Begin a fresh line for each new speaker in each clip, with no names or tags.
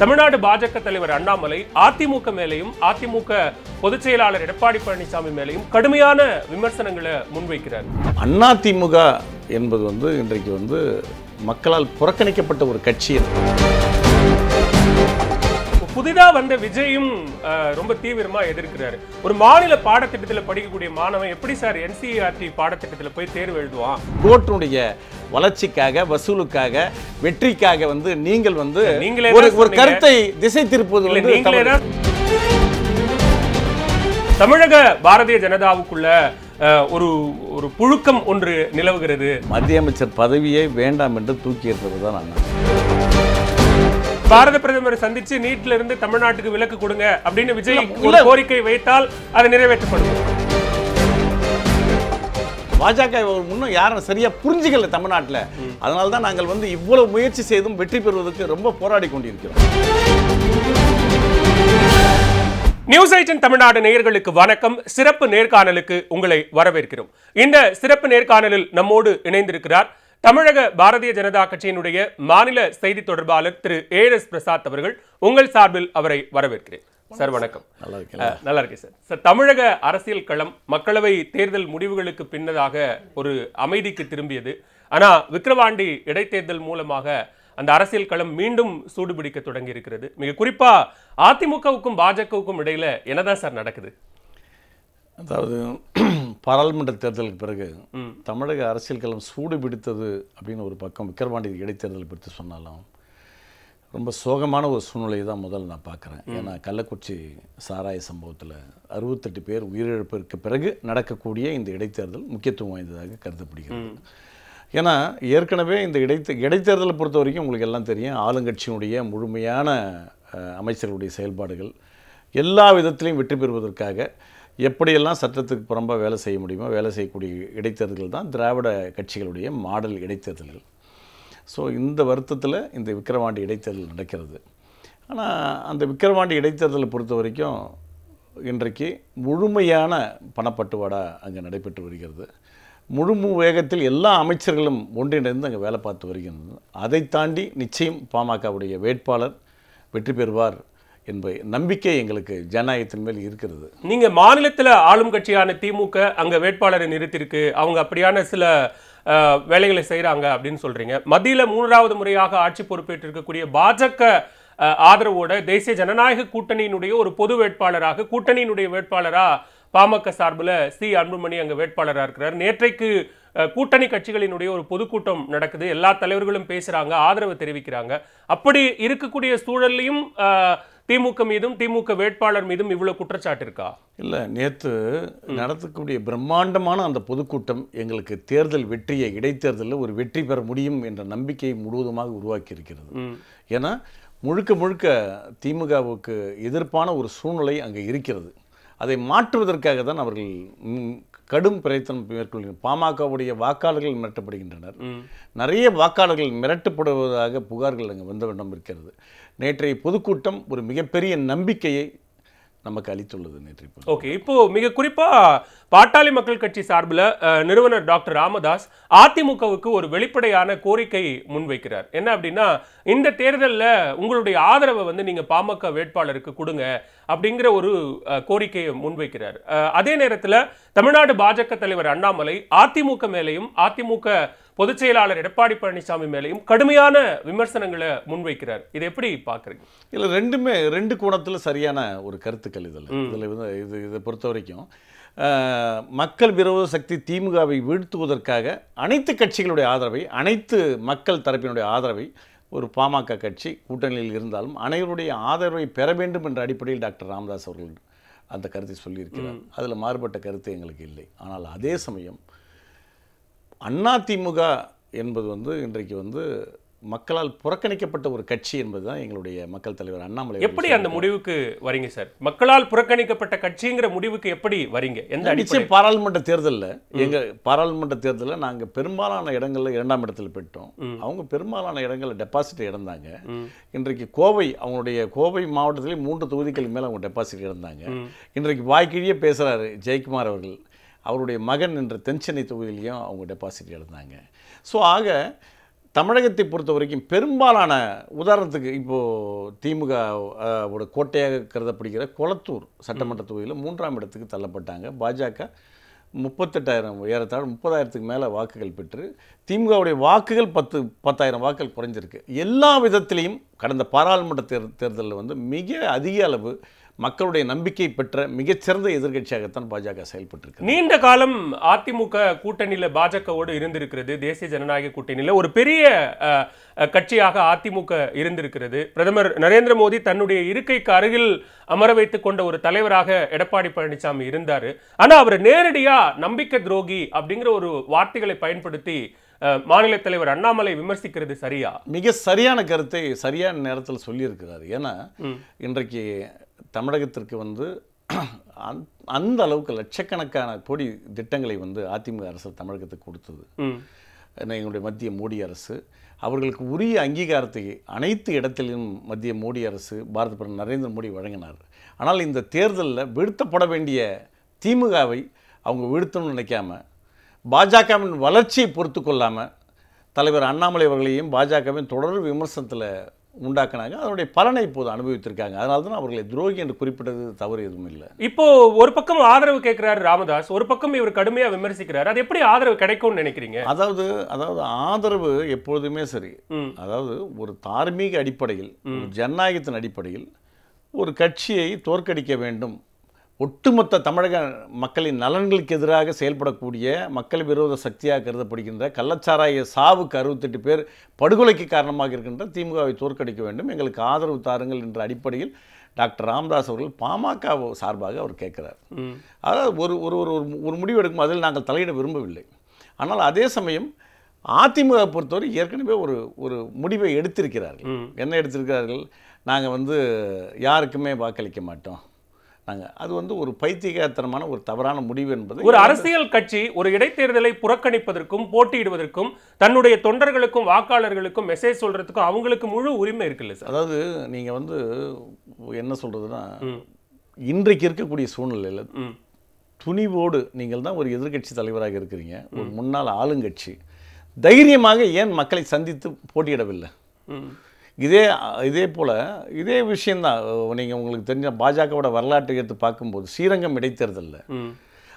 தமிழ்நாடு பாஜக தலைவர் அண்ணாமலை அதிமுக மேலையும் அதிமுக பொதுச் செயலாளர் எடப்பாடி பழனிசாமி மேலையும் கடுமையான விமர்சனங்களை முன்வைக்கிறார்
திமுக என்பது வந்து இன்றைக்கு வந்து மக்களால் புறக்கணிக்கப்பட்ட ஒரு கட்சி
புதிதா வந்த விஜயும் ரொம்ப தீவிரமா எதிர்க்கிறாரு ஒரு மாநில பாடத்திட்டத்தில் படிக்கக்கூடிய மாணவன் எப்படி சார் என்சிஆர்டி e பாடத்திட்டத்தில் போய் தேர்வு எழுதுவான்
கோர்ட்டுடைய வளர்ச்சிக்காக வசூலுக்காக
வெற்றிக்காக வந்து நீங்கள் வந்து நீங்களே ஒரு கருத்தை திசை திருப்பது நீங்களே தமிழக பாரதிய ஜனதாவுக்குள்ள ஒரு ஒரு புழுக்கம் ஒன்று நிலவுகிறது
மத்திய அமைச்சர் பதவியை வேண்டாம் என்று தூக்கி எறிந்தது தான்
பாரத பிரதமர் சந்திச்சு நீட்ல இருந்து தமிழ்நாட்டுக்கு விலக்கு கொடுங்க அப்படின்னு விஜய் கோரிக்கை வைத்தால் அது நிறைவேற்றப்படும்
பாஜக முன்னும் யாரும் சரியா புரிஞ்சுக்கல தமிழ்நாட்டில் அதனால தான் நாங்கள் வந்து
இவ்வளவு முயற்சி செய்தும் வெற்றி பெறுவதற்கு ரொம்ப போராடி கொண்டிருக்கிறோம் நியூஸ் ஐட்டன் தமிழ்நாடு நேயர்களுக்கு வணக்கம் சிறப்பு நேர்காணலுக்கு உங்களை வரவேற்கிறோம் இந்த சிறப்பு நேர்காணலில் நம்மோடு இணைந்திருக்கிறார் தமிழக பாரதிய ஜனதா கட்சியினுடைய மாநில செய்தி தொடர்பாளர் திரு ஏ எஸ் பிரசாத் அவர்கள் உங்கள் சார்பில் அவரை வரவேற்கிறேன் சார் வணக்கம் நல்லா இருக்கேன் சார் சார் தமிழக அரசியல் களம் மக்களவை தேர்தல் முடிவுகளுக்கு பின்னதாக ஒரு அமைதிக்கு திரும்பியது ஆனால் விக்கிரவாண்டி இடைத்தேர்தல் மூலமாக அந்த அரசியல் களம் மீண்டும் சூடுபிடிக்க தொடங்கி இருக்கிறது மிக குறிப்பாக அதிமுகவுக்கும் பாஜகவுக்கும் இடையில என்னதான் சார் நடக்குது
அதாவது பாராளுமன்ற தேர்தலுக்கு பிறகு தமிழக அரசியல் களம் சூடு பிடித்தது அப்படின்னு ஒரு பக்கம் விக்கிரவாண்டி இடைத்தேர்தல் பற்றி சொன்னாலும் ரொம்ப சோகமான ஒரு சூழ்நிலையை தான் முதல்ல நான் பார்க்குறேன் ஏன்னா கள்ளக்குறிச்சி சாராய சம்பவத்தில் அறுபத்தெட்டு பேர் உயிரிழப்பிற்கு பிறகு நடக்கக்கூடிய இந்த இடைத்தேர்தல் முக்கியத்துவம் வாய்ந்ததாக கருதப்படுகிறது ஏன்னா ஏற்கனவே இந்த இடைத்தே இடைத்தேர்தலை பொறுத்த வரைக்கும் உங்களுக்கு எல்லாம் தெரியும் ஆளுங்கட்சியினுடைய முழுமையான அமைச்சர்களுடைய செயல்பாடுகள் எல்லா விதத்திலையும் வெற்றி பெறுவதற்காக எப்படியெல்லாம் சட்டத்துக்கு புறம்பாக வேலை செய்ய முடியுமோ வேலை செய்யக்கூடிய இடைத்தேர்தல் தான் திராவிட கட்சிகளுடைய மாடல் இடைத்தேர்தல்கள் ஸோ இந்த வருத்தத்தில் இந்த விக்கிரவாண்டி இடைத்தேர்தல் நடக்கிறது ஆனால் அந்த விக்கிரவாண்டி இடைத்தேர்தலை பொறுத்த வரைக்கும் இன்றைக்கு முழுமையான பணப்பட்டுவாடா அங்கே நடைபெற்று வருகிறது முழுமு வேகத்தில் எல்லா அமைச்சர்களும் ஒன்றிணைந்து அங்கே வேலை பார்த்து வருகின்றனர் அதை தாண்டி நிச்சயம் பாமகவுடைய வேட்பாளர் வெற்றி பெறுவார் என்பது நம்பிக்கை
எங்களுக்கு ஜனநாயகத்தின் மேல் இருக்கிறது நீங்கள் மாநிலத்தில் ஆளும் கட்சியான திமுக அங்கே வேட்பாளரை நிறுத்தியிருக்கு அவங்க அப்படியான சில வேலைகளை செய்கிறாங்க அப்படின்னு சொல்கிறீங்க மத்தியில் மூன்றாவது முறையாக ஆட்சி பொறுப்பேற்றிருக்கக்கூடிய பாஜக ஆதரவோட தேசிய ஜனநாயக கூட்டணியினுடைய ஒரு பொது வேட்பாளராக கூட்டணியினுடைய வேட்பாளராக பாமக சார்பில் சி அன்புமணி அங்கே வேட்பாளராக இருக்கிறார் நேற்றைக்கு கூட்டணி கட்சிகளினுடைய ஒரு பொதுக்கூட்டம் நடக்குது எல்லா தலைவர்களும் பேசுகிறாங்க ஆதரவு தெரிவிக்கிறாங்க அப்படி இருக்கக்கூடிய சூழல்லையும் திமுக மீதும் திமுக வேட்பாளர் மீதும் இவ்வளோ குற்றச்சாட்டு இருக்கா
இல்லை நேற்று நடத்தக்கூடிய பிரம்மாண்டமான அந்த பொதுக்கூட்டம் எங்களுக்கு தேர்தல் வெற்றியை இடைத்தேர்தலில் ஒரு வெற்றி பெற முடியும் என்ற நம்பிக்கையை முழுவதுமாக உருவாக்கி இருக்கிறது ஏன்னா முழுக்க முழுக்க திமுகவுக்கு எதிர்ப்பான ஒரு சூழ்நிலை அங்கே இருக்கிறது அதை மாற்றுவதற்காக தான் அவர்கள் கடும் பிரயத்தனம் மேற்கொள்கிறார் பாமகவுடைய வாக்காளர்கள் மிரட்டப்படுகின்றனர் நிறைய வாக்காளர்கள் மிரட்டப்படுவதாக புகார்கள் அங்கே வந்த வண்ணம் இருக்கிறது நேற்றைய பொதுக்கூட்டம் ஒரு மிகப்பெரிய நம்பிக்கையை நமக்கு அளித்துள்ளது நேற்று
ஓகே இப்போ மிக குறிப்பா பாட்டாளி மக்கள் கட்சி சார்பில் நிறுவனர் டாக்டர் ராமதாஸ் அதிமுகவுக்கு ஒரு வெளிப்படையான கோரிக்கை முன்வைக்கிறார் என்ன அப்படின்னா இந்த தேர்தலில் உங்களுடைய ஆதரவை வந்து நீங்கள் பாமக வேட்பாளருக்கு கொடுங்க அப்படிங்கிற ஒரு கோரிக்கையை முன்வைக்கிறார் அதே நேரத்தில் தமிழ்நாடு பாஜக தலைவர் அண்ணாமலை அதிமுக மேலையும் அதிமுக பொதுச் செயலாளர் எடப்பாடி பழனிசாமி மேலையும் கடுமையான விமர்சனங்களை முன்வைக்கிறார் இது எப்படி பார்க்குறீங்க
இல்லை ரெண்டுமே ரெண்டு கோணத்துல சரியான ஒரு கருத்துக்கள் இதில் இதில் இது இதை பொறுத்த வரைக்கும் மக்கள் விரோத சக்தி திமுகவை வீழ்த்துவதற்காக அனைத்து கட்சிகளுடைய ஆதரவை அனைத்து மக்கள் தரப்பினுடைய ஆதரவை ஒரு பாமக கட்சி கூட்டணியில் இருந்தாலும் அனைவருடைய ஆதரவை பெற வேண்டும் என்ற அடிப்படையில் டாக்டர் ராமதாஸ் அவர்கள் அந்த கருத்தை சொல்லியிருக்கிறார் அதில் மாறுபட்ட கருத்து எங்களுக்கு இல்லை ஆனால் அதே சமயம் அண்ணா திமுக என்பது வந்து இன்றைக்கு வந்து மக்களால் புறக்கணிக்கப்பட்ட ஒரு கட்சி என்பது தான் எங்களுடைய மக்கள் தலைவர் அண்ணாமலை எப்படி அந்த
முடிவுக்கு வரீங்க சார் மக்களால் புறக்கணிக்கப்பட்ட கட்சிங்கிற முடிவுக்கு எப்படி வரீங்க எந்த நிச்சயம்
பாராளுமன்ற தேர்தலில் எங்கள் பாராளுமன்ற தேர்தலில் நாங்கள் பெரும்பாலான இடங்களில் இரண்டாம் இடத்தில் பெற்றோம் அவங்க பெரும்பாலான இடங்களில் டெபாசிட் இறந்தாங்க இன்றைக்கு கோவை அவங்களுடைய கோவை மாவட்டத்திலே மூன்று தொகுதிகளுக்கு மேலே அவங்க டெபாசிட் இறந்தாங்க இன்றைக்கு வாய்க்கிழியே பேசுகிறாரு ஜெயக்குமார் அவர்கள் அவருடைய மகன் என்ற தென்சென்னை தொகுதியிலையும் அவங்க டெபாசிட் எழுந்தாங்க ஸோ ஆக தமிழகத்தை பொறுத்த வரைக்கும் பெரும்பாலான உதாரணத்துக்கு இப்போது திமுக ஓட கோட்டையாக கருதப்படுகிற கொளத்தூர் சட்டமன்ற தொகுதியில் மூன்றாம் இடத்துக்கு தள்ளப்பட்டாங்க பாஜக முப்பத்தெட்டாயிரம் ஏறத்தாழ் முப்பதாயிரத்துக்கு மேலே வாக்குகள் பெற்று திமுகவுடைய வாக்குகள் பத்து பத்தாயிரம் வாக்குகள் குறைஞ்சிருக்கு எல்லா விதத்திலையும் கடந்த பாராளுமன்ற தேர் தேர்தலில் வந்து மிக அதிக அளவு
மக்களுடைய நம்பிக்கை பெற்ற மிகச்சிறந்த எதிர்கட்சியாகத்தான் பாஜக செயல்பட்டிருக்கு நீண்ட காலம் அதிமுக கூட்டணியில் பாஜகவோடு இருந்திருக்கிறது தேசிய ஜனநாயக கூட்டணியில் ஒரு பெரிய கட்சியாக அதிமுக இருந்திருக்கிறது பிரதமர் நரேந்திர மோடி தன்னுடைய இருக்கைக்கு அருகில் அமர வைத்துக் கொண்ட ஒரு தலைவராக எடப்பாடி பழனிசாமி இருந்தார் ஆனால் அவர் நேரடியாக நம்பிக்கை துரோகி அப்படிங்கிற ஒரு வார்த்தைகளை பயன்படுத்தி மாநில தலைவர் அண்ணாமலை விமர்சிக்கிறது சரியா
மிக சரியான கருத்தை சரியான நேரத்தில் சொல்லியிருக்கிறார் ஏன்னா இன்றைக்கு தமிழகத்திற்கு வந்து அந்த அளவுக்கு லட்சக்கணக்கான கோடி திட்டங்களை வந்து அதிமுக அரசு தமிழகத்துக்கு கொடுத்தது எங்களுடைய மத்திய மோடி அரசு அவர்களுக்கு உரிய அங்கீகாரத்தை அனைத்து இடத்திலும் மத்திய மோடி அரசு பாரத பிரதமர் நரேந்திர மோடி வழங்கினார் ஆனால் இந்த தேர்தலில் வீழ்த்தப்பட வேண்டிய திமுகவை அவங்க வீழ்த்தணும்னு நினைக்காம பாஜகவின் வளர்ச்சியை பொறுத்து கொள்ளாமல் தலைவர் அண்ணாமலை அவர்களையும் பாஜகவின் தொடர் விமர்சனத்தில் உண்டாக்குனாங்க அதனுடைய பலனை இப்போது அனுபவித்திருக்காங்க அதனால தான் அவர்களை துரோகி என்று குறிப்பிட்டது தவறு எதுவும் இல்லை
இப்போ ஒரு பக்கம் ஆதரவு கேட்கிறாரு ராமதாஸ் ஒரு பக்கம் இவர் கடுமையாக விமர்சிக்கிறார் அது எப்படி ஆதரவு கிடைக்கும்னு நினைக்கிறீங்க அதாவது அதாவது
ஆதரவு எப்பொழுதுமே சரி அதாவது ஒரு தார்மீக அடிப்படையில் ஜனநாயகத்தின் அடிப்படையில் ஒரு கட்சியை தோற்கடிக்க வேண்டும் ஒட்டுமொத்த தமிழக மக்களின் நலன்களுக்கு எதிராக செயல்படக்கூடிய மக்கள் விரோத சக்தியாக கருதப்படுகின்ற கள்ளச்சாராய சாவுக்கு அறுபத்தெட்டு பேர் படுகொலைக்கு காரணமாக இருக்கின்ற திமுகவை தோற்கடிக்க வேண்டும் எங்களுக்கு ஆதரவு தாருங்கள் என்ற அடிப்படையில் டாக்டர் ராமதாஸ் அவர்கள் பாமக சார்பாக அவர் கேட்குறார் அதாவது ஒரு ஒரு ஒரு ஒரு முடிவு எடுக்கும் அதில் நாங்கள் தலையிட விரும்பவில்லை ஆனால் அதே சமயம் அதிமுக பொறுத்தவரை ஏற்கனவே ஒரு ஒரு முடிவை எடுத்திருக்கிறார்கள் என்ன எடுத்திருக்கிறார்கள் நாங்கள் வந்து யாருக்குமே வாக்களிக்க மாட்டோம்
அது வந்து ஒரு பைத்தியகாரத்தனமான ஒரு தவறான
முடிவு என்பது ஒரு அரசியல்
கட்சி ஒரு இடைத்தேர்தலை புறக்கணிப்பதற்கும் போட்டியிடுவதற்கும் தன்னுடைய தொண்டர்களுக்கும் வாக்காளர்களுக்கும் மெசேஜ் சொல்றதுக்கும் அவங்களுக்கு முழு உரிமை இருக்குல்ல
சார் அதாவது நீங்க வந்து என்ன சொல்றதுன்னா இன்றைக்கு இருக்கக்கூடிய சூழ்நிலையில் துணிவோடு நீங்கள் தான் ஒரு எதிர்கட்சி தலைவராக இருக்கிறீங்க ஒரு முன்னாள் ஆளுங்கட்சி தைரியமாக ஏன் மக்களை சந்தித்து போட்டியிடவில்லை இதே இதே போல் இதே விஷயந்தான் நீங்கள் உங்களுக்கு தெரிஞ்ச பாஜகவோட வரலாற்றை எடுத்து பார்க்கும்போது ஸ்ரீரங்கம் இடைத்தேர்தலில்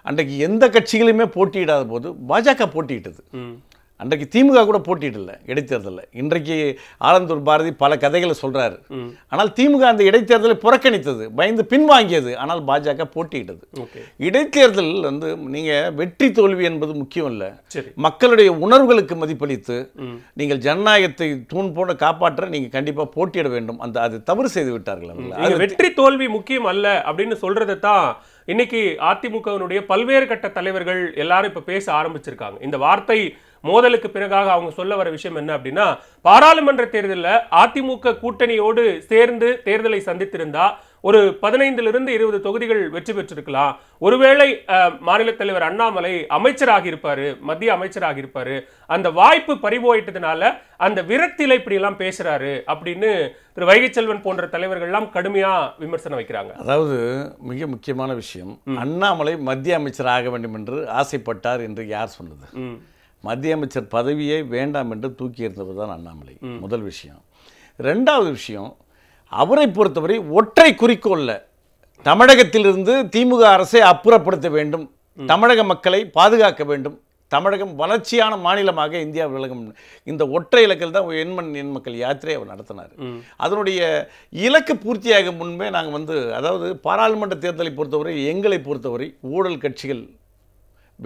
அன்றைக்கு எந்த கட்சிகளுமே போட்டியிடாத போது பாஜக போட்டியிட்டது அன்றைக்கு திமுக கூட இல்லை இடைத்தேர்தலில் இன்றைக்கு ஆலந்தூர் பாரதி பல கதைகளை சொல்கிறாரு ஆனால் திமுக அந்த இடைத்தேர்தலை புறக்கணித்தது பயந்து பின்வாங்கியது ஆனால் பாஜக போட்டியிட்டது இடைத்தேர்தல் வந்து நீங்கள் வெற்றி தோல்வி என்பது முக்கியம் இல்லை மக்களுடைய உணர்வுகளுக்கு மதிப்பளித்து நீங்கள் ஜனநாயகத்தை தூண்
போட காப்பாற்ற நீங்கள் கண்டிப்பாக போட்டியிட வேண்டும் அந்த அது தவறு செய்து விட்டார்கள் வெற்றி தோல்வி முக்கியம் அல்ல அப்படின்னு சொல்றதை தான் இன்னைக்கு அதிமுகவினுடைய பல்வேறு கட்ட தலைவர்கள் எல்லாரும் இப்போ பேச ஆரம்பிச்சிருக்காங்க இந்த வார்த்தை மோதலுக்கு பிறகாக அவங்க சொல்ல வர விஷயம் என்ன அப்படின்னா பாராளுமன்ற தேர்தலில் அதிமுக கூட்டணியோடு சேர்ந்து தேர்தலை சந்தித்திருந்தா ஒரு பதினைந்திலிருந்து இருபது தொகுதிகள் வெற்றி பெற்றிருக்கலாம் ஒருவேளை மாநில தலைவர் அண்ணாமலை அமைச்சராக இருப்பார் மத்திய அமைச்சராக இருப்பார் அந்த வாய்ப்பு பறிபோயிட்டதுனால அந்த விரத்தில இப்படியெல்லாம் பேசுகிறாரு அப்படின்னு திரு வைகை செல்வன் போன்ற தலைவர்கள்லாம் கடுமையாக விமர்சனம் வைக்கிறாங்க
அதாவது மிக முக்கியமான விஷயம் அண்ணாமலை மத்திய அமைச்சர் ஆக வேண்டும் என்று ஆசைப்பட்டார் என்று யார் சொன்னது மத்திய அமைச்சர் பதவியை வேண்டாம் என்று தூக்கி இருந்தவர் தான் அண்ணாமலை முதல் விஷயம் ரெண்டாவது விஷயம் அவரை பொறுத்தவரை ஒற்றை குறிக்கோளில் தமிழகத்திலிருந்து திமுக அரசை அப்புறப்படுத்த வேண்டும் தமிழக மக்களை பாதுகாக்க வேண்டும் தமிழகம் வளர்ச்சியான மாநிலமாக இந்தியா விலகும் இந்த ஒற்றை இலக்கில் தான் எண்மண் எண் மக்கள் யாத்திரை அவர் நடத்தினார் அதனுடைய இலக்கு பூர்த்தியாக முன்பே நாங்கள் வந்து அதாவது பாராளுமன்ற தேர்தலை பொறுத்தவரை எங்களை பொறுத்தவரை ஊழல் கட்சிகள்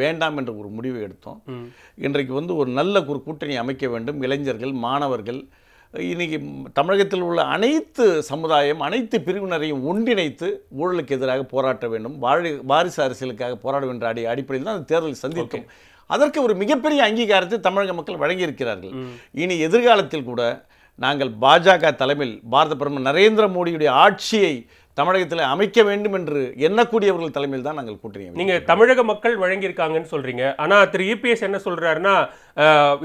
வேண்டாம் என்ற ஒரு முடிவை எடுத்தோம் இன்றைக்கு வந்து ஒரு நல்ல ஒரு கூட்டணி அமைக்க வேண்டும் இளைஞர்கள் மாணவர்கள் இன்றைக்கி தமிழகத்தில் உள்ள அனைத்து சமுதாயம் அனைத்து பிரிவினரையும் ஒன்றிணைத்து ஊழலுக்கு எதிராக போராட்ட வேண்டும் வாழி வாரிசு அரசியலுக்காக போராட வேண்டும் அடி அடிப்படையில் தான் அந்த தேர்தல் சந்திக்கும் அதற்கு ஒரு மிகப்பெரிய அங்கீகாரத்தை தமிழக மக்கள் வழங்கியிருக்கிறார்கள் இனி எதிர்காலத்தில் கூட நாங்கள் பாஜக தலைமையில் பாரத பிரதமர் நரேந்திர மோடியுடைய ஆட்சியை தமிழகத்தில் அமைக்க
வேண்டும் என்று எண்ணக்கூடியவர்கள் தலைமையில் தான் நாங்கள் கூட்டணி நீங்கள் தமிழக மக்கள் வழங்கியிருக்காங்கன்னு சொல்கிறீங்க ஆனால் திரு இபிஎஸ் என்ன சொல்கிறாருன்னா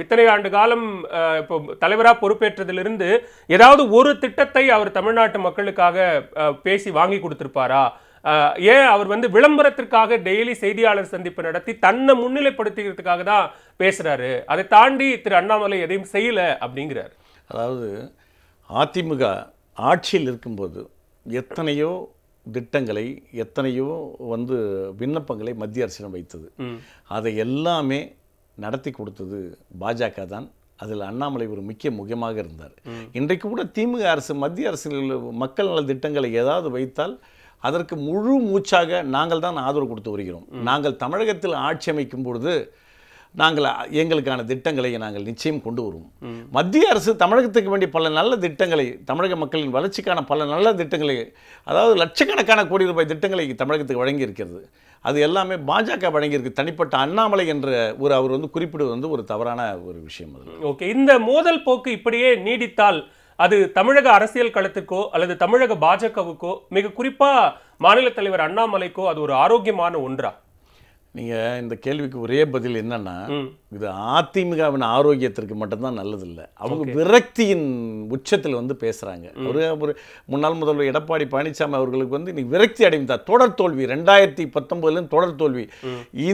இத்தனை ஆண்டு காலம் இப்போ தலைவராக பொறுப்பேற்றதிலிருந்து ஏதாவது ஒரு திட்டத்தை அவர் தமிழ்நாட்டு மக்களுக்காக பேசி வாங்கி கொடுத்துருப்பாரா ஏன் அவர் வந்து விளம்பரத்திற்காக டெய்லி செய்தியாளர் சந்திப்பு நடத்தி தன்னை முன்னிலைப்படுத்திக்கிறதுக்காக தான் பேசுகிறாரு அதை தாண்டி திரு அண்ணாமலை எதையும் செய்யலை அப்படிங்கிறார்
அதாவது அதிமுக ஆட்சியில் இருக்கும்போது எத்தனையோ திட்டங்களை எத்தனையோ வந்து விண்ணப்பங்களை மத்திய அரசிடம் வைத்தது அதை எல்லாமே நடத்தி கொடுத்தது பாஜக தான் அதில் அண்ணாமலை ஒரு முக்கிய முக்கியமாக இருந்தார் இன்றைக்கு கூட திமுக அரசு மத்திய அரசில் மக்கள் நல திட்டங்களை ஏதாவது வைத்தால் அதற்கு முழு மூச்சாக நாங்கள் தான் ஆதரவு கொடுத்து வருகிறோம் நாங்கள் தமிழகத்தில் ஆட்சி அமைக்கும் பொழுது நாங்கள் எங்களுக்கான திட்டங்களை நாங்கள் நிச்சயம் கொண்டு வருவோம் மத்திய அரசு தமிழகத்துக்கு வேண்டிய பல நல்ல திட்டங்களை தமிழக மக்களின் வளர்ச்சிக்கான பல நல்ல திட்டங்களை அதாவது லட்சக்கணக்கான கோடி ரூபாய் திட்டங்களை தமிழகத்துக்கு வழங்கியிருக்கிறது அது எல்லாமே பாஜக வழங்கியிருக்கு தனிப்பட்ட அண்ணாமலை என்ற
ஒரு அவர் வந்து குறிப்பிடுவது வந்து ஒரு தவறான ஒரு விஷயம் அது ஓகே இந்த மோதல் போக்கு இப்படியே நீடித்தால் அது தமிழக அரசியல் களத்துக்கோ அல்லது தமிழக பாஜகவுக்கோ மிக குறிப்பாக மாநில தலைவர் அண்ணாமலைக்கோ அது ஒரு ஆரோக்கியமான ஒன்றா
நீங்கள் இந்த கேள்விக்கு ஒரே பதில் என்னன்னா இது அதிமுகவின் ஆரோக்கியத்திற்கு மட்டும்தான் நல்லது இல்ல அவங்க விரக்தியின் உச்சத்தில் வந்து பேசுகிறாங்க ஒரு ஒரு முன்னாள் முதல்வர் எடப்பாடி பழனிசாமி அவர்களுக்கு வந்து நீ விரக்தி அடைந்தார் தொடர் தோல்வி ரெண்டாயிரத்தி பத்தொன்பதுலேருந்து தொடர் தோல்வி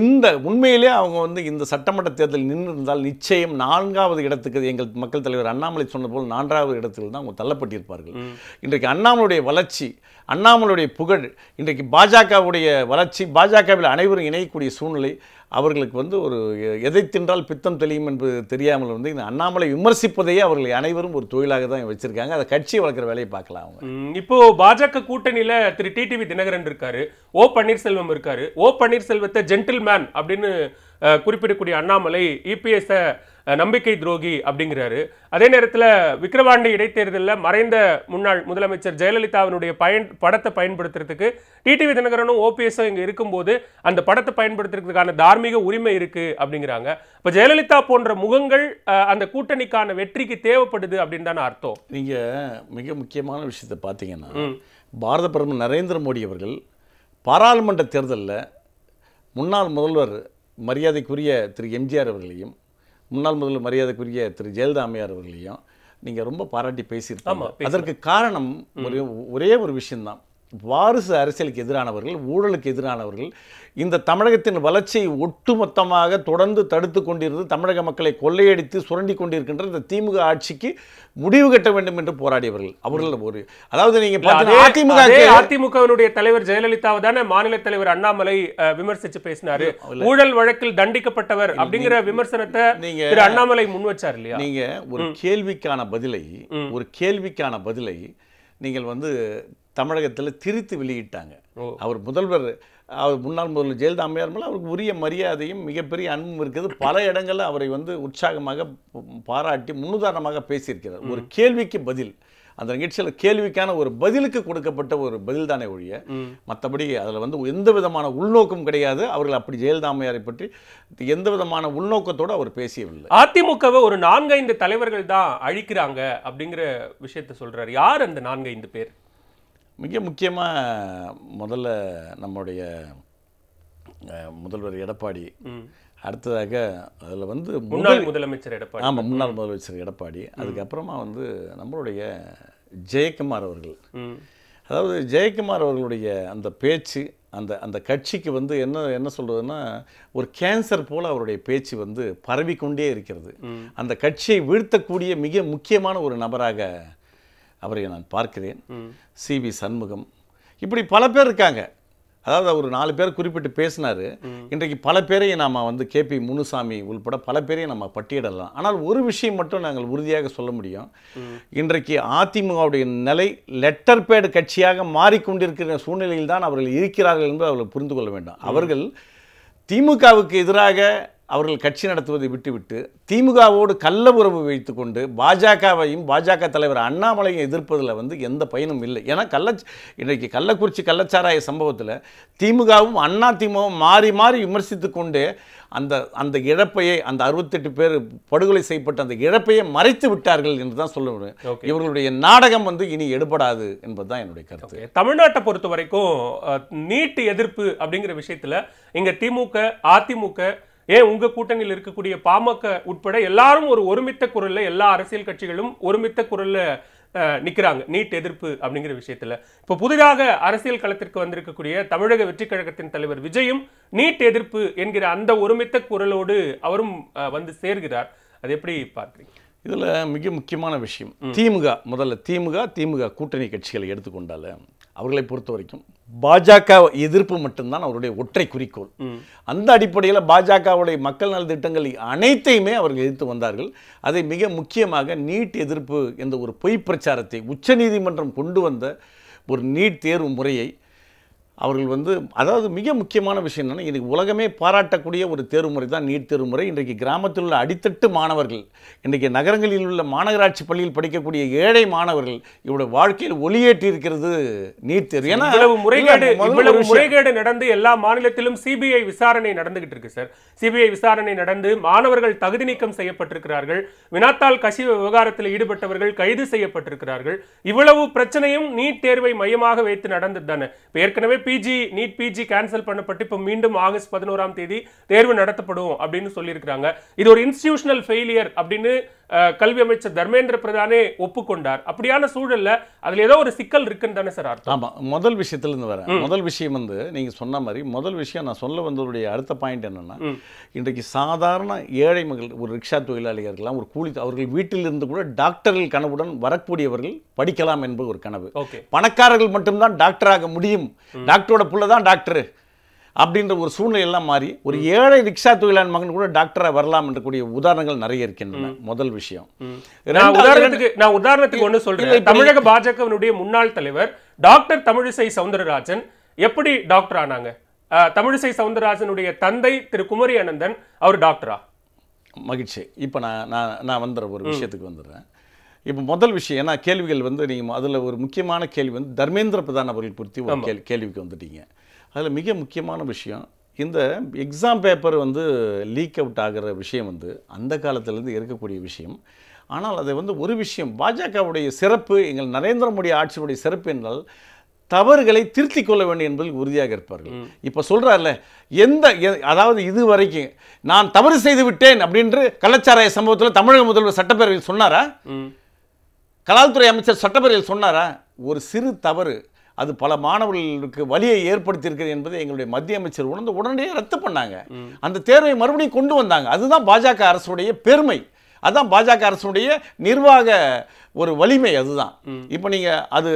இந்த உண்மையிலே அவங்க வந்து இந்த சட்டமன்ற தேர்தல் நின்று இருந்தால் நிச்சயம் நான்காவது இடத்துக்கு எங்கள் மக்கள் தலைவர் அண்ணாமலை சொன்னது போல் நான்காவது இடத்தில் தான் அவங்க தள்ளப்பட்டிருப்பார்கள் இன்றைக்கு அண்ணாமலுடைய வளர்ச்சி அண்ணாமலையுடைய புகழ் இன்றைக்கு பாஜகவுடைய வளர்ச்சி பாஜகவில் அனைவரும் இணையக்கூடிய இருக்கக்கூடிய சூழ்நிலை அவர்களுக்கு வந்து ஒரு எதை தின்றால் பித்தம் தெளியும் என்பது தெரியாமல் வந்து இந்த அண்ணாமலை விமர்சிப்பதையே அவர்கள் அனைவரும் ஒரு
தொழிலாக தான் வச்சிருக்காங்க அதை கட்சி வளர்க்குற வேலையை பார்க்கலாம் அவங்க இப்போ பாஜக கூட்டணியில் திரு டிடிவி தினகரன் இருக்காரு ஓ பன்னீர்செல்வம் இருக்காரு ஓ பன்னீர்செல்வத்தை ஜென்டில்மேன் அப்படின்னு குறிப்பிடக்கூடிய அண்ணாமலை இபிஎஸை நம்பிக்கை துரோகி அப்படிங்கிறாரு அதே நேரத்தில் விக்கிரவாண்டி இடைத்தேர்தலில் மறைந்த முன்னாள் முதலமைச்சர் ஜெயலலிதாவினுடைய பயன் படத்தை பயன்படுத்துறதுக்கு டிடிவி தினகரனும் ஓபிஎஸும் இங்கே இருக்கும்போது அந்த படத்தை பயன்படுத்துறதுக்கான தார்மீக உரிமை இருக்குது அப்படிங்கிறாங்க இப்போ ஜெயலலிதா போன்ற முகங்கள் அந்த கூட்டணிக்கான வெற்றிக்கு தேவைப்படுது அப்படின்னு தானே அர்த்தம் நீங்கள் மிக முக்கியமான விஷயத்தை பார்த்தீங்கன்னா பாரத பிரதமர் நரேந்திர மோடி
அவர்கள் பாராளுமன்ற தேர்தலில் முன்னாள் முதல்வர் மரியாதைக்குரிய திரு எம்ஜிஆர் அவர்களையும் முன்னாள் முதல்வர் மரியாதைக்குரிய திரு ஜெயலலிதா அம்மையார் அவர்களையும் நீங்கள் ரொம்ப பாராட்டி பேசியிருக்காங்க அதற்கு காரணம் ஒரே ஒரே ஒரு விஷயம்தான் வாரிசு அரசியலுக்கு எதிரானவர்கள் ஊழலுக்கு எதிரானவர்கள் இந்த தமிழகத்தின் வளர்ச்சியை ஒட்டுமொத்தமாக தொடர்ந்து தடுத்து கொண்டிருந்து தமிழக மக்களை கொள்ளையடித்து சுரண்டி கொண்டிருக்கின்ற இந்த திமுக ஆட்சிக்கு முடிவு கட்ட வேண்டும் என்று போராடியவர்கள் அவர்கள் ஒரு அதாவது நீங்க அதிமுக
அதிமுகவினுடைய தலைவர் ஜெயலலிதாவை தானே மாநில தலைவர் அண்ணாமலை விமர்சிச்சு பேசினாரு ஊழல் வழக்கில் தண்டிக்கப்பட்டவர் அப்படிங்கிற விமர்சனத்தை நீங்க அண்ணாமலை முன் வச்சார் இல்லையா நீங்க
ஒரு கேள்விக்கான பதிலை ஒரு கேள்விக்கான பதிலை நீங்கள் வந்து தமிழகத்தில் திரித்து வெளியிட்டாங்க அவர் முதல்வர் அவர் முன்னாள் முதல்வர் ஜெயலலிதா அம்மையார் மேலே அவருக்கு உரிய மரியாதையும் மிகப்பெரிய அன்பும் இருக்குது பல இடங்களில் அவரை வந்து உற்சாகமாக பாராட்டி முன்னுதாரணமாக பேசியிருக்கிறார் ஒரு கேள்விக்கு பதில் அந்த நிகழ்ச்சியில் கேள்விக்கான ஒரு பதிலுக்கு கொடுக்கப்பட்ட ஒரு பதில் தானே ஒழிய மற்றபடி அதில் வந்து எந்த விதமான உள்நோக்கம் கிடையாது அவர்கள் அப்படி ஜெயலலிதா அம்மையாரை பற்றி எந்த விதமான உள்நோக்கத்தோடு அவர் பேசியவில்லை
அதிமுகவை ஒரு நான்கைந்து தலைவர்கள் தான் அழிக்கிறாங்க அப்படிங்கிற விஷயத்த சொல்கிறார் யார் அந்த நான்கைந்து பேர் மிக முக்கியமாக
முதல்ல நம்முடைய முதல்வர் எடப்பாடி அடுத்ததாக அதில் வந்து முன்னாள் முதலமைச்சர் எடப்பாடி ஆமாம் முன்னாள் முதலமைச்சர் எடப்பாடி அதுக்கப்புறமா வந்து நம்மளுடைய ஜெயக்குமார் அவர்கள் அதாவது ஜெயக்குமார் அவர்களுடைய அந்த பேச்சு அந்த அந்த கட்சிக்கு வந்து என்ன என்ன சொல்கிறதுன்னா ஒரு கேன்சர் போல் அவருடைய பேச்சு வந்து பரவிக்கொண்டே இருக்கிறது அந்த கட்சியை வீழ்த்தக்கூடிய மிக முக்கியமான ஒரு நபராக அவரை நான் பார்க்கிறேன் சி வி சண்முகம் இப்படி பல பேர் இருக்காங்க அதாவது ஒரு நாலு பேர் குறிப்பிட்டு பேசினார் இன்றைக்கு பல பேரையும் நாம் வந்து கே பி முனுசாமி உள்பட பல பேரையும் நம்ம பட்டியலிடலாம் ஆனால் ஒரு விஷயம் மட்டும் நாங்கள் உறுதியாக சொல்ல முடியும் இன்றைக்கு அதிமுகவுடைய நிலை லெட்டர் பேடு கட்சியாக மாறிக்கொண்டிருக்கிற சூழ்நிலையில் தான் அவர்கள் இருக்கிறார்கள் என்று அவர்கள் புரிந்து கொள்ள வேண்டும் அவர்கள் திமுகவுக்கு எதிராக அவர்கள் கட்சி நடத்துவதை விட்டுவிட்டு திமுகவோடு கள்ள உறவு வைத்து கொண்டு பாஜகவையும் பாஜக தலைவர் அண்ணாமலையும் எதிர்ப்பதில் வந்து எந்த பயனும் இல்லை ஏன்னா கள்ள இன்றைக்கு கள்ளக்குறிச்சி கள்ளச்சாராய சம்பவத்தில் திமுகவும் அண்ணா திமுகவும் மாறி மாறி விமர்சித்து கொண்டே அந்த அந்த இழப்பையை அந்த அறுபத்தெட்டு பேர் படுகொலை செய்யப்பட்ட அந்த இழப்பையை மறைத்து விட்டார்கள் என்று தான் சொல்ல
முடியும் இவர்களுடைய நாடகம் வந்து இனி எடுபடாது என்பது தான் என்னுடைய கருத்து தமிழ்நாட்டை பொறுத்த வரைக்கும் நீட்டு எதிர்ப்பு அப்படிங்கிற விஷயத்தில் இங்கே திமுக அதிமுக ஏன் உங்கள் கூட்டணியில் இருக்கக்கூடிய பாமக உட்பட எல்லாரும் ஒரு ஒருமித்த குரலில் எல்லா அரசியல் கட்சிகளும் ஒருமித்த குரலில் நிற்கிறாங்க நீட் எதிர்ப்பு அப்படிங்கிற விஷயத்தில் இப்போ புதிதாக அரசியல் களத்திற்கு வந்திருக்கக்கூடிய தமிழக வெற்றி கழகத்தின் தலைவர் விஜயும் நீட் எதிர்ப்பு என்கிற அந்த ஒருமித்த குரலோடு அவரும் வந்து சேர்கிறார் அது எப்படி பார்க்குறீங்க இதில் மிக முக்கியமான விஷயம்
திமுக முதல்ல திமுக திமுக கூட்டணி கட்சிகளை எடுத்துக்கொண்டால அவர்களை பொறுத்த வரைக்கும் பாஜக எதிர்ப்பு மட்டும்தான் அவருடைய ஒற்றை குறிக்கோள் அந்த அடிப்படையில் பாஜகவுடைய மக்கள் நல திட்டங்கள் அனைத்தையுமே அவர்கள் எதிர்த்து வந்தார்கள் அதை மிக முக்கியமாக நீட் எதிர்ப்பு என்ற ஒரு பொய் பிரச்சாரத்தை உச்சநீதிமன்றம் கொண்டு வந்த ஒரு நீட் தேர்வு முறையை அவர்கள் வந்து அதாவது மிக முக்கியமான விஷயம் என்னென்னா இன்றைக்கு உலகமே பாராட்டக்கூடிய ஒரு தேர்வுமுறை தான் நீட் தேர்வுமுறை இன்றைக்கு கிராமத்தில் உள்ள அடித்தட்டு மாணவர்கள் இன்றைக்கு நகரங்களில் உள்ள மாநகராட்சி பள்ளியில் படிக்கக்கூடிய ஏழை மாணவர்கள் இவருடைய வாழ்க்கையில் ஒளியேற்றி இருக்கிறது நீட் தேர்வு ஏன்னா முறைகேடு இவ்வளவு முறைகேடு
நடந்து எல்லா மாநிலத்திலும் சிபிஐ விசாரணை நடந்துகிட்டு இருக்கு சார் சிபிஐ விசாரணை நடந்து மாணவர்கள் தகுதி நீக்கம் செய்யப்பட்டிருக்கிறார்கள் வினாத்தால் கசிவு விவகாரத்தில் ஈடுபட்டவர்கள் கைது செய்யப்பட்டிருக்கிறார்கள் இவ்வளவு பிரச்சனையும் நீட் தேர்வை மையமாக வைத்து நடந்தது தானே ஏற்கனவே பிஜி நீட் பிஜி கேன்சல் பண்ணப்பட்டு இப்போ மீண்டும் ஆகஸ்ட் பதினோராம் தேதி தேர்வு நடத்தப்படும் அப்படின்னு சொல்லியிருக்கிறாங்க இது ஒரு இன்ஸ்டிடியூஷனல் ஃபெயிலியர் அப்படின்னு கல்வி அமைச்சர் தர்மேந்திர பிரதானே ஒப்புக்கொண்டார் அப்படியான சூழல்ல அதுல ஏதோ ஒரு சிக்கல் இருக்குன்னு தானே சார் ஆமா
முதல் விஷயத்துல இருந்து வர முதல் விஷயம் வந்து நீங்க சொன்ன மாதிரி முதல் விஷயம் நான் சொல்ல வந்ததுடைய அடுத்த பாயிண்ட் என்னன்னா இன்றைக்கு சாதாரண ஏழை மகள் ஒரு ரிக்ஷா தொழிலாளியாக இருக்கலாம் ஒரு கூலி அவர்கள் வீட்டில் இருந்து கூட டாக்டர்கள் கனவுடன் வரக்கூடியவர்கள் படிக்கலாம் என்பது ஒரு கனவு பணக்காரர்கள் மட்டும்தான் டாக்டர் ஆக முடியும் டாக்டரோட புள்ளதான் டாக்டர் அப்படின்ற ஒரு சூழ்நிலையெல்லாம் மாறி ஒரு ஏழை ரிக்ஷா தொழிலாளர் மகன் கூட
டாக்டரா வரலாம் கூடிய உதாரணங்கள் நிறைய இருக்கின்றன முதல் விஷயம் நான் உதாரணத்துக்கு ஒன்று சொல்றேன் தமிழக பாஜகவினுடைய முன்னாள் தலைவர் டாக்டர் தமிழிசை சவுந்தரராஜன் எப்படி டாக்டர் ஆனாங்க தமிழிசை சவுந்தரராஜனுடைய தந்தை திரு குமரி அனந்தன் அவர் டாக்டரா மகிழ்ச்சி இப்போ நான் நான் நான் வந்துடுற ஒரு விஷயத்துக்கு
வந்துடுறேன் இப்போ முதல் விஷயம் ஏன்னா கேள்விகள் வந்து நீங்கள் அதில் ஒரு முக்கியமான கேள்வி வந்து தர்மேந்திர பிரதான் அவர்கள் குறித்து ஒரு கேள்வி கேள்விக்கு வந்துட்டீங்க அதில் மிக முக்கியமான விஷயம் இந்த எக்ஸாம் பேப்பர் வந்து லீக் அவுட் ஆகிற விஷயம் வந்து அந்த காலத்திலேருந்து இருக்கக்கூடிய விஷயம் ஆனால் அதை வந்து ஒரு விஷயம் பாஜகவுடைய சிறப்பு எங்கள் நரேந்திர மோடி ஆட்சியுடைய சிறப்பு என்றால் தவறுகளை திருத்திக் கொள்ள வேண்டும் என்பதில் உறுதியாக இருப்பார்கள் இப்போ சொல்கிறார்ல எந்த அதாவது இது வரைக்கும் நான் தவறு செய்து விட்டேன் அப்படின்று கள்ளச்சாராய சம்பவத்தில் தமிழக முதல்வர் சட்டப்பேரவையில் சொன்னாரா கலால்துறை அமைச்சர் சட்டப்பேரவையில் சொன்னாரா ஒரு சிறு தவறு அது பல மாணவர்களுக்கு வழியை ஏற்படுத்தியிருக்கிறது என்பதை எங்களுடைய மத்திய அமைச்சர் உணர்ந்து உடனடியாக ரத்து பண்ணாங்க அந்த தேர்வை மறுபடியும் கொண்டு வந்தாங்க அதுதான் பாஜக அரசுடைய பெருமை அதான் பாஜக அரசுடைய நிர்வாக ஒரு வலிமை அதுதான் இப்போ நீங்கள் அது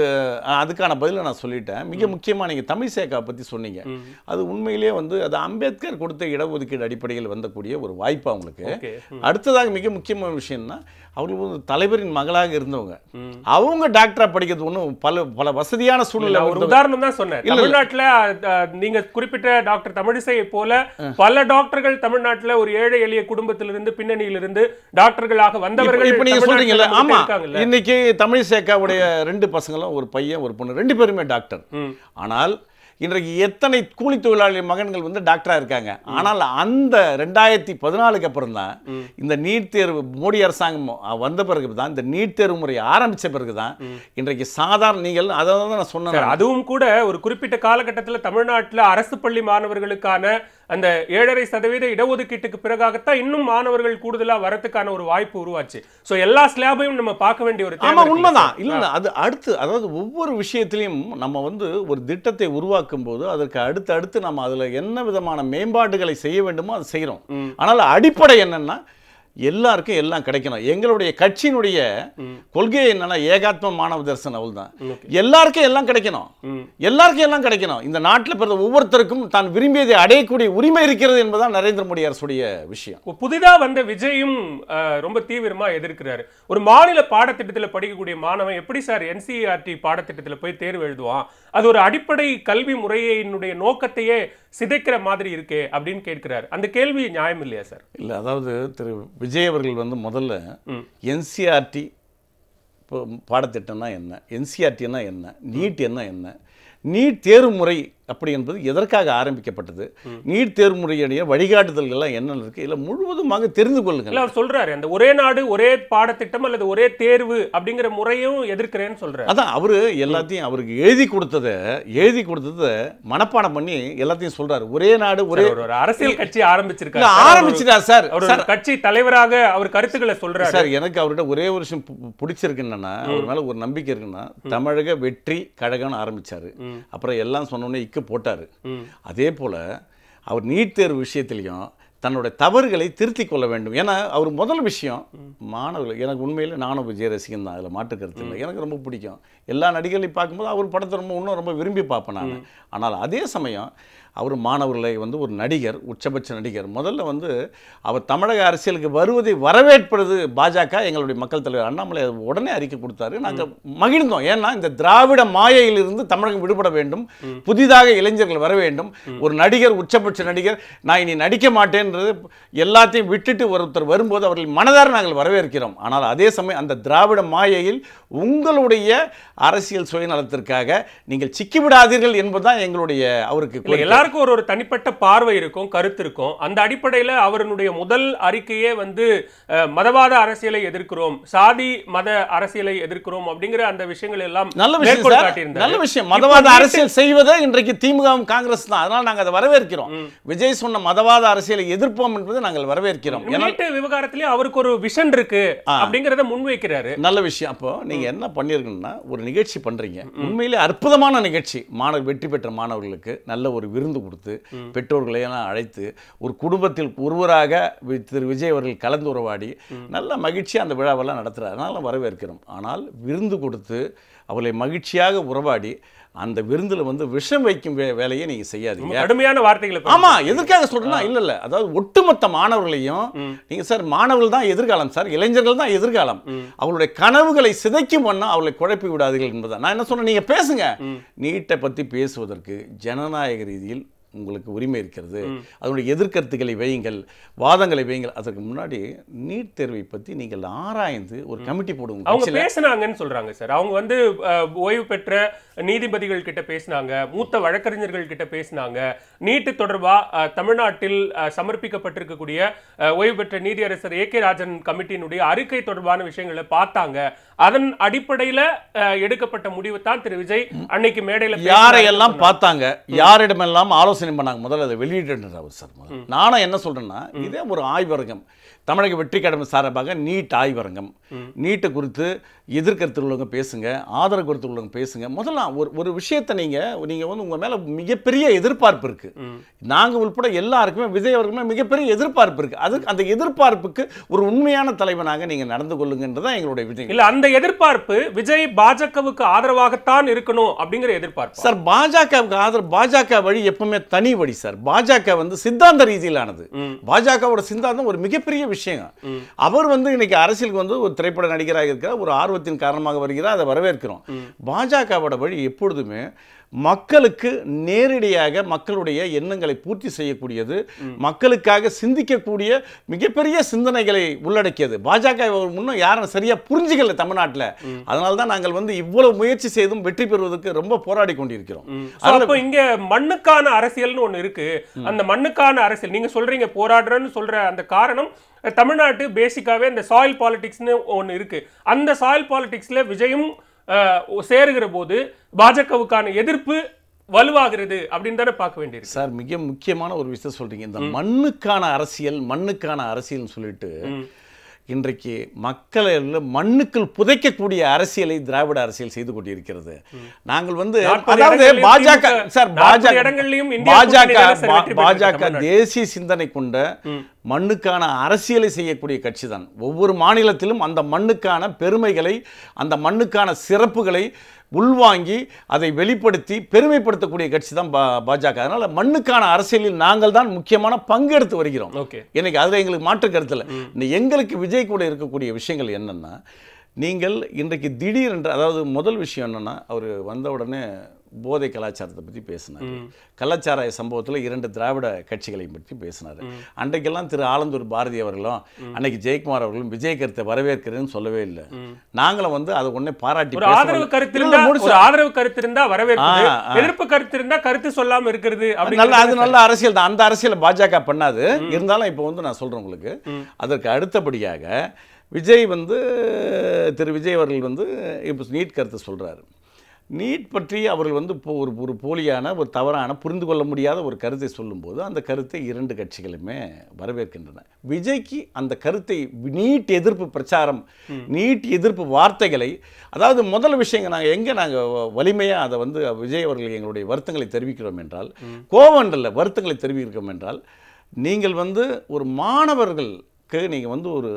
அதுக்கான பதிலை நான் சொல்லிட்டேன் மிக முக்கியமாக நீங்கள் தமிழ் சேக்கா பற்றி சொன்னீங்க அது உண்மையிலேயே வந்து அது அம்பேத்கர் கொடுத்த இடஒதுக்கீடு அடிப்படையில் வந்தக்கூடிய ஒரு வாய்ப்பு அவங்களுக்கு அடுத்ததாக மிக முக்கியமான விஷயம்னா அவங்களுக்கு வந்து தலைவரின் மகளாக இருந்தவங்க அவங்க டாக்டரா படிக்கிறது ஒன்றும் பல பல வசதியான சூழ்நிலை ஒரு உதாரணம் தான் சொன்னேன் தமிழ்நாட்டில்
நீங்க குறிப்பிட்ட டாக்டர் தமிழிசை போல பல டாக்டர்கள் தமிழ்நாட்டில் ஒரு ஏழை எளிய குடும்பத்திலிருந்து பின்னணியிலிருந்து டாக்டர்களாக வந்தவர்கள் இப்போ நீங்க சொல்றீங்கல்ல இன்னைக்கு
தமிழ் சேக்காவுடைய ரெண்டு பசங்களும் ஒரு பையன் ஒரு பொண்ணு ரெண்டு பேருமே டாக்டர் ஆனால் இன்றைக்கு எத்தனை கூலி தொழிலாளி மகன்கள் வந்து டாக்டராக இருக்காங்க ஆனால் அந்த ரெண்டாயிரத்தி பதினாலுக்கு அப்புறம் தான் இந்த நீட் தேர்வு மோடி அரசாங்கம் வந்த பிறகு தான் இந்த நீட் தேர்வு முறை
ஆரம்பித்த பிறகு தான் இன்றைக்கு சாதாரண நீங்கள் அதை தான் நான் சொன்னேன் அதுவும் கூட ஒரு குறிப்பிட்ட காலகட்டத்தில் தமிழ்நாட்டில் அரசு பள்ளி மாணவர்களுக்கான அந்த ஏழரை சதவீத இடஒதுக்கீட்டுக்கு பிறகாகத்தான் இன்னும் மாணவர்கள் கூடுதலா வரத்துக்கான ஒரு வாய்ப்பு உருவாச்சு ஸோ எல்லா ஸ்லாபையும் நம்ம பார்க்க வேண்டிய ஒரு ஆமா உண்மைதான் இல்லை
அது அடுத்து அதாவது ஒவ்வொரு விஷயத்திலையும் நம்ம வந்து ஒரு திட்டத்தை உருவாக்கும் போது அதற்கு அடுத்து அடுத்து நம்ம அதுல என்ன விதமான மேம்பாடுகளை செய்ய வேண்டுமோ அதை செய்யறோம் ஆனால் அடிப்படை என்னன்னா எல்லாருக்கும் எல்லாம் கிடைக்கணும் எங்களுடைய கட்சியினுடைய கொள்கை என்னன்னா ஏகாத்ம மாணவ தர்சன அவள் தான் எல்லாருக்கும் எல்லாம் கிடைக்கணும் எல்லாருக்கும் எல்லாம் கிடைக்கணும் இந்த
நாட்டில் பிறந்த ஒவ்வொருத்தருக்கும் தான் விரும்பியதை அடையக்கூடிய உரிமை இருக்கிறது என்பதுதான் நரேந்திர மோடி அரசுடைய விஷயம் புதிதாக வந்த விஜயும் ரொம்ப தீவிரமா எதிர்க்கிறாரு ஒரு மாநில பாடத்திட்டத்தில் படிக்கக்கூடிய மாணவன் எப்படி சார் என்சிஆர்டி பாடத்திட்டத்தில் போய் தேர்வு எழுதுவான் அது ஒரு அடிப்படை கல்வி முறையினுடைய நோக்கத்தையே சிதைக்கிற மாதிரி இருக்கு அப்படின்னு கேட்கிறார் அந்த கேள்வி நியாயம் இல்லையா சார்
இல்லை அதாவது திரு விஜய் அவர்கள் வந்து முதல்ல என்சிஆர்டி பாடத்திட்டம்னா என்ன என்சிஆர்டினா என்ன நீட் என்ன என்ன நீட் தேர்வு முறை அப்படி என்பது எதற்காக ஆரம்பிக்கப்பட்டது நீட் தேர்வு முறையுடைய வழிகாட்டுதல்கள்லாம் என்னென்ன இருக்குது இல்லை
முழுவதுமாக தெரிந்து கொள்ளுங்கள் அவர் சொல்கிறாரு அந்த ஒரே நாடு ஒரே பாடத்திட்டம் அல்லது ஒரே தேர்வு அப்படிங்கிற முறையும் எதிர்க்கிறேன்னு சொல்கிறார்
அதான் அவர் எல்லாத்தையும் அவருக்கு எழுதி கொடுத்ததை எழுதி கொடுத்ததை மனப்பாடம் பண்ணி எல்லாத்தையும் சொல்கிறார் ஒரே நாடு ஒரே ஒரு அரசியல்
கட்சி ஆரம்பிச்சிருக்காரு ஆரம்பிச்சிட்டார் சார் அவர் கட்சி தலைவராக அவர் கருத்துக்களை சொல்கிறார் சார்
எனக்கு அவர்கிட்ட ஒரே வருஷம் பிடிச்சிருக்குன்னா அவர் மேலே ஒரு நம்பிக்கை இருக்குன்னா தமிழக வெற்றி கழகம்னு ஆரம்பித்தார் அப்புறம் எல்லாம் சொன்னோன்னே ரிசல்ட்டு போட்டார் அதே போல் அவர் நீட் தேர்வு விஷயத்துலேயும் தன்னுடைய தவறுகளை திருத்தி கொள்ள வேண்டும் ஏன்னா அவர் முதல் விஷயம் மாணவர்கள் எனக்கு உண்மையில் நானும் விஜய் ரசிகன் தான் அதில் மாற்றுக்கிறது இல்லை எனக்கு ரொம்ப பிடிக்கும் எல்லா நடிகர்களையும் பார்க்கும்போது அவர் படத்தை ரொம்ப இன்னும் ரொம்ப விரும்பி பார்ப்பேன் நான் ஆனால் அதே சமயம் அவர் மாணவர்களை வந்து ஒரு நடிகர் உச்சபட்ச நடிகர் முதல்ல வந்து அவர் தமிழக அரசியலுக்கு வருவதை வரவேற்பது பாஜக எங்களுடைய மக்கள் தலைவர் அண்ணாமலை உடனே அறிக்கை கொடுத்தாரு நாங்கள் மகிழ்ந்தோம் ஏன்னா இந்த திராவிட மாயையிலிருந்து தமிழகம் விடுபட வேண்டும் புதிதாக இளைஞர்கள் வர வேண்டும் ஒரு நடிகர் உச்சபட்ச நடிகர் நான் இனி நடிக்க மாட்டேன்றது எல்லாத்தையும் விட்டுட்டு ஒருத்தர் வரும்போது அவர்கள் மனதார நாங்கள் வரவேற்கிறோம் ஆனால் அதே சமயம் அந்த திராவிட மாயையில் உங்களுடைய அரசியல் சுயநலத்திற்காக நீங்கள் சிக்கிவிடாதீர்கள் என்பதுதான் எங்களுடைய அவருக்கு எல்லா
எல்லாருக்கும் ஒரு ஒரு தனிப்பட்ட பார்வை இருக்கும் கருத்து இருக்கும் அந்த அடிப்படையில் அவருடைய முதல் அறிக்கையே வந்து மதவாத அரசியலை எதிர்க்கிறோம் சாதி மத அரசியலை எதிர்க்கிறோம் அப்படிங்கிற அந்த விஷயங்கள் எல்லாம் நல்ல விஷயம் நல்ல விஷயம் மதவாத அரசியல்
செய்வதே இன்றைக்கு திமுகவும் காங்கிரஸ் தான் அதனால நாங்கள் அதை வரவேற்கிறோம் விஜய் சொன்ன மதவாத அரசியலை எதிர்ப்போம் என்பது நாங்கள் வரவேற்கிறோம் விவகாரத்திலே அவருக்கு ஒரு விஷன் இருக்கு அப்படிங்கிறத முன்வைக்கிறாரு நல்ல விஷயம் அப்போ நீங்க என்ன பண்ணிருக்கணும்னா ஒரு நிகழ்ச்சி பண்றீங்க உண்மையிலே அற்புதமான நிகழ்ச்சி மாணவர் வெற்றி பெற்ற மாணவர்களுக்கு நல்ல ஒரு விருந்து விருந்து கொடுத்து பெற்றோர்களையெல்லாம் அழைத்து ஒரு குடும்பத்தில் ஒருவராக திரு விஜய் அவர்கள் கலந்து உறவாடி நல்ல மகிழ்ச்சியாக அந்த விழாவெல்லாம் நடத்துகிறார் அதனால் வரவேற்கிறோம் ஆனால் விருந்து கொடுத்து அவர்களை மகிழ்ச்சியாக உறவாடி அந்த விருந்தில் வந்து விஷம் வைக்கும் வே வேலையை நீங்கள் செய்யாதீங்க
கடுமையான வார்த்தைகளை ஆமாம் எதுக்காக சொல்கிறேன்னா
இல்லை இல்லை அதாவது ஒட்டுமொத்த மாணவர்களையும் நீங்கள் சார் மாணவர்கள் தான் எதிர்காலம் சார் இளைஞர்கள் தான் எதிர்காலம் அவங்களுடைய கனவுகளை சிதைக்கும் பண்ணால் அவர்களை குழப்பி விடாதீர்கள் என்பதை நான் என்ன சொன்னேன் நீங்கள் பேசுங்க நீட்டை பற்றி பேசுவதற்கு ஜனநாயக ரீதியில் உங்களுக்கு உரிமை இருக்கிறது அதனுடைய எதிர்கருத்துக்களை வையுங்கள் வாதங்களை வையுங்கள் அதற்கு முன்னாடி நீட் தேர்வை பற்றி நீங்கள் ஆராய்ந்து ஒரு கமிட்டி போடுங்க அவங்க
பேசினாங்கன்னு சொல்கிறாங்க சார் அவங்க வந்து ஓய்வு பெற்ற நீதிபதிகள் கிட்ட பேசினாங்க மூத்த வழக்கறிஞர்கள் கிட்ட பேசினாங்க நீட்டு தொடர்பாக தமிழ்நாட்டில் சமர்ப்பிக்கப்பட்டிருக்கக்கூடிய ஓய்வு பெற்ற நீதியரசர் ஏ கே ராஜன் கமிட்டியினுடைய அறிக்கை தொடர்பான விஷயங்களை பார்த்தாங்க அதன் அடிப்படையில எடுக்கப்பட்ட முடிவு தான் திரு விஜய் அன்னைக்கு மேடையில யாரையெல்லாம்
பார்த்தாங்க யாரிடமெல்லாம் ஆலோசனை பண்ணாங்க முதல்ல அதை வெளியிட்டு சார் நானும் என்ன சொல்றேன்னா இதே ஒரு ஆய்வரங்கம் தமிழக வெற்றி கடமை சார்பாக நீட் ஆய்வரங்கம் நீட்டை குறித்து எதிர்கருத்து உள்ளவங்க பேசுங்க ஆதரவு கருத்து உள்ளவங்க பேசுங்க முதல்ல ஒரு ஒரு விஷயத்தை நீங்க நீங்க வந்து உங்க மேல மிகப்பெரிய எதிர்பார்ப்பு இருக்கு நாங்க உள்பட எல்லாருக்குமே விஜய் அவர்களுமே மிகப்பெரிய எதிர்பார்ப்பு இருக்கு அதுக்கு அந்த எதிர்பார்ப்புக்கு ஒரு உண்மையான தலைவனாக நீங்க நடந்து கொள்ளுங்கன்றதான் எங்களுடைய விஜய் இல்ல அந்த எதிர்பார்ப்பு விஜய் பாஜகவுக்கு ஆதரவாகத்தான் இருக்கணும் அப்படிங்கிற எதிர்பார்ப்பு சார் பாஜகவுக்கு ஆதரவு பாஜக வழி எப்பவுமே தனி வழி சார் பாஜக வந்து சித்தாந்த ரீதியிலானது பாஜகவோட சித்தாந்தம் ஒரு மிகப்பெரிய விஷயம் அவர் வந்து இன்னைக்கு அரசியலுக்கு வந்து ஒரு திரைப்பட நடிகராக இருக்கிறார் ஒரு ஆர்வத்தின் காரணமாக வருகிறார் அதை வரவேற்கிறோம் பாஜகவோட வழி எப்பொழுதுமே மக்களுக்கு நேரடியாக மக்களுடைய எண்ணங்களை பூர்த்தி செய்யக்கூடியது மக்களுக்காக சிந்திக்கக்கூடிய மிகப்பெரிய சிந்தனைகளை உள்ளடக்கியது பாஜக முன்னும் யாரும் சரியாக புரிஞ்சுக்கல தமிழ்நாட்டில் அதனால தான் நாங்கள் வந்து இவ்வளவு முயற்சி செய்தும் வெற்றி பெறுவதற்கு ரொம்ப போராடி கொண்டிருக்கிறோம் அதனால
இங்க மண்ணுக்கான அரசியல்னு ஒன்று இருக்கு அந்த மண்ணுக்கான அரசியல் நீங்க சொல்றீங்க போராடுறேன்னு சொல்ற அந்த காரணம் தமிழ்நாட்டு பேசிக்காவே இந்த சாயில் பாலிடிக்ஸ்னு ஒன்று இருக்கு அந்த சாயில் பாலிடிக்ஸ்ல விஜயும் சேருகிற போது பாஜகவுக்கான எதிர்ப்பு வலுவாகிறது அப்படின்னு தானே பார்க்க வேண்டியது சார் மிக முக்கியமான ஒரு விஷயம் சொல்றீங்க இந்த மண்ணுக்கான அரசியல் மண்ணுக்கான
அரசியல்னு சொல்லிட்டு இன்றைக்கு மக்களை மண்ணுக்குள் புதைக்கக்கூடிய அரசியலை திராவிட அரசியல் செய்து கொண்டிருக்கிறது நாங்கள் வந்து பாஜக சார் பாஜக பாஜக பாஜக தேசிய சிந்தனை கொண்ட மண்ணுக்கான அரசியலை செய்யக்கூடிய கட்சி தான் ஒவ்வொரு மாநிலத்திலும் அந்த மண்ணுக்கான பெருமைகளை அந்த மண்ணுக்கான சிறப்புகளை உள்வாங்கி அதை வெளிப்படுத்தி பெருமைப்படுத்தக்கூடிய கட்சி தான் பா பாஜக அதனால் மண்ணுக்கான அரசியலில் நாங்கள் தான் முக்கியமான பங்கெடுத்து வருகிறோம் ஓகே இன்றைக்கி அதில் எங்களுக்கு மாற்று கருத்தில் எங்களுக்கு விஜய் கூட இருக்கக்கூடிய விஷயங்கள் என்னென்னா நீங்கள் இன்றைக்கு திடீர் என்று அதாவது முதல் விஷயம் என்னென்னா அவர் வந்த உடனே போதை கலாச்சாரத்தை பற்றி பேசினார் கலாச்சார சம்பவத்தில் இரண்டு திராவிட கட்சிகளை பற்றி பேசினார் அன்றைக்கெல்லாம் திரு ஆலந்தூர் பாரதி அவர்களும் அன்னைக்கு ஜெயக்குமார் அவர்களும் விஜய் கருத்தை வரவேற்கிறேன்னு சொல்லவே இல்லை நாங்களும் வந்து அதை உடனே பாராட்டி ஆதரவு
கருத்து இருந்தா ஆதரவு கருத்து இருந்தா வரவேற்பு எதிர்ப்பு கருத்து இருந்தா கருத்து சொல்லாம இருக்கிறது நல்ல அது நல்ல
அரசியல் தான் அந்த அரசியல் பாஜக பண்ணாது இருந்தாலும் இப்போ வந்து நான் சொல்றேன் உங்களுக்கு அதற்கு அடுத்தபடியாக விஜய் வந்து திரு விஜய் அவர்கள் வந்து இப்போ நீட் கருத்தை சொல்கிறாரு நீட் பற்றி அவர்கள் வந்து ஒரு ஒரு போலியான ஒரு தவறான புரிந்து கொள்ள முடியாத ஒரு கருத்தை சொல்லும்போது அந்த கருத்தை இரண்டு கட்சிகளுமே வரவேற்கின்றன விஜய்க்கு அந்த கருத்தை நீட் எதிர்ப்பு பிரச்சாரம் நீட் எதிர்ப்பு வார்த்தைகளை அதாவது முதல் விஷயங்க நாங்கள் எங்கே நாங்கள் வலிமையாக அதை வந்து விஜய் அவர்கள் எங்களுடைய வருத்தங்களை தெரிவிக்கிறோம் என்றால் கோவண்டில் வருத்தங்களை தெரிவிக்கிறோம் என்றால் நீங்கள் வந்து ஒரு மாணவர்களுக்கு நீங்கள் வந்து ஒரு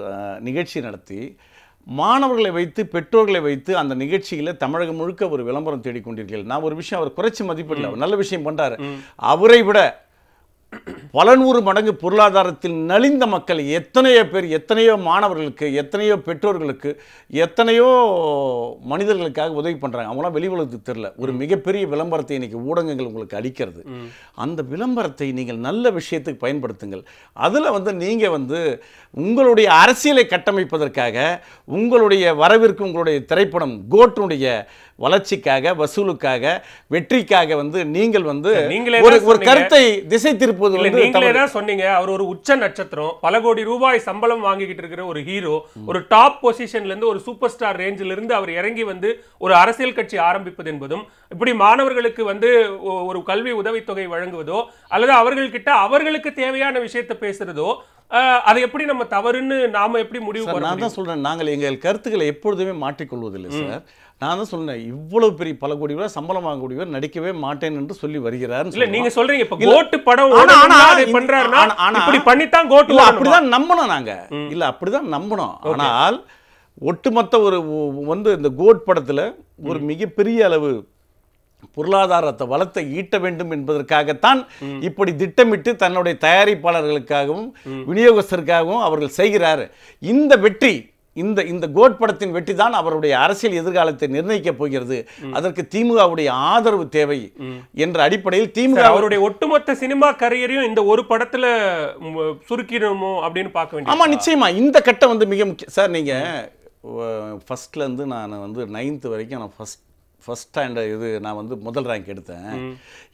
நிகழ்ச்சி நடத்தி மாணவர்களை வைத்து பெற்றோர்களை வைத்து அந்த நிகழ்ச்சியில் தமிழகம் முழுக்க ஒரு விளம்பரம் தேடிக்கொண்டிருக்கிறீர்கள் நான் ஒரு விஷயம் அவர் குறைச்சி மதிப்பிடல நல்ல விஷயம் பண்றாரு அவரை விட பல நூறு மடங்கு பொருளாதாரத்தில் நலிந்த மக்கள் எத்தனையோ பேர் எத்தனையோ மாணவர்களுக்கு எத்தனையோ பெற்றோர்களுக்கு எத்தனையோ மனிதர்களுக்காக உதவி பண்ணுறாங்க அவங்களாம் வெளி உலகத்துக்கு தெரில ஒரு மிகப்பெரிய விளம்பரத்தை இன்றைக்கி ஊடகங்கள் உங்களுக்கு அடிக்கிறது அந்த விளம்பரத்தை நீங்கள் நல்ல விஷயத்துக்கு பயன்படுத்துங்கள் அதில் வந்து நீங்கள் வந்து உங்களுடைய அரசியலை கட்டமைப்பதற்காக உங்களுடைய வரவிற்கு உங்களுடைய திரைப்படம் கோட்டினுடைய வளர்ச்சிக்காக வசூலுக்காக வெற்றிக்காக வந்து நீங்கள் வந்து நீங்களே ஒரு கருத்தை
திசை திருப்பது நீங்களே தான் சொன்னீங்க அவர் ஒரு உச்ச நட்சத்திரம் பல கோடி ரூபாய் சம்பளம் வாங்கிக்கிட்டு இருக்கிற ஒரு ஹீரோ ஒரு டாப் பொசிஷன்ல இருந்து ஒரு சூப்பர் ஸ்டார் ரேஞ்சில் இருந்து அவர் இறங்கி வந்து ஒரு அரசியல் கட்சி ஆரம்பிப்பது என்பதும் இப்படி மாணவர்களுக்கு வந்து ஒரு கல்வி உதவித்தொகை வழங்குவதோ அல்லது அவர்கள்கிட்ட அவர்களுக்கு தேவையான விஷயத்தை பேசுறதோ அதை எப்படி நம்ம தவறுன்னு நாம எப்படி முடிவு நான் தான்
சொல்றேன் நாங்கள் எங்கள் கருத்துக்களை எப்பொழுதுமே மாற்றிக்கொள்வதில்லை சார் நான் தான் சொன்னேன் இவ்வளவு பெரிய பல கோடி ரூபாய் சம்பளம் வாங்கக்கூடியவர் நடிக்கவே மாட்டேன் என்று சொல்லி வருகிறார்
இல்ல நீங்க சொல்றீங்க இப்ப கோட்டு படம் பண்றாருன்னா அப்படி பண்ணித்தான் கோட்டு அப்படிதான்
நம்பணும் நாங்க இல்ல அப்படிதான் நம்பணும் ஆனால் ஒட்டுமொத்த ஒரு வந்து இந்த கோட் படத்துல ஒரு மிகப்பெரிய அளவு பொருளாதாரத்தை வளத்தை ஈட்ட வேண்டும் என்பதற்காகத்தான் இப்படி திட்டமிட்டு தன்னுடைய தயாரிப்பாளர்களுக்காகவும் விநியோகஸ்தருக்காகவும் அவர்கள் செய்கிறார் இந்த வெற்றி இந்த இந்த கோட் படத்தின் வெற்றி தான் அவருடைய அரசியல் எதிர்காலத்தை நிர்ணயிக்கப் போகிறது அதற்கு திமுகவுடைய ஆதரவு தேவை என்ற அடிப்படையில் திமுக அவருடைய
ஒட்டுமொத்த சினிமா கரியரையும் இந்த ஒரு படத்துல சுருக்கிடணுமோ அப்படின்னு பார்க்க வேண்டும் ஆமா நிச்சயமா
இந்த கட்டம் வந்து மிக முக்கியம் சார் நீங்க இருந்து நான் வந்து நைன்த்து வரைக்கும் நான் ஃபஸ்ட் ஃபஸ்ட் ஸ்டாண்டர்ட் இது நான் வந்து முதல் ரேங்க் எடுத்தேன்